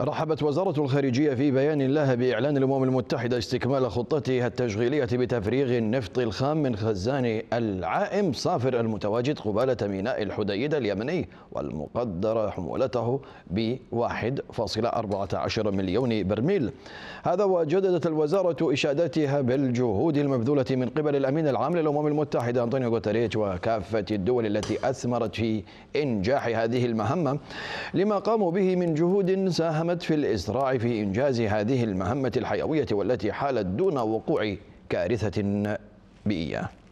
رحبت وزارة الخارجية في بيان لها بإعلان الأمم المتحدة استكمال خطتها التشغيلية بتفريغ النفط الخام من خزان العائم صافر المتواجد قبالة ميناء الحديدة اليمني والمقدرة حمولته ب 1.14 مليون برميل هذا وجددت الوزارة إشادتها بالجهود المبذولة من قبل الأمين العام للأمم المتحدة أنطونيو غوتريتش وكافة الدول التي أثمرت في إنجاح هذه المهمة لما قاموا به من جهود ساهمت ساهمت في الإسراع في إنجاز هذه المهمة الحيوية والتي حالت دون وقوع كارثة بيئية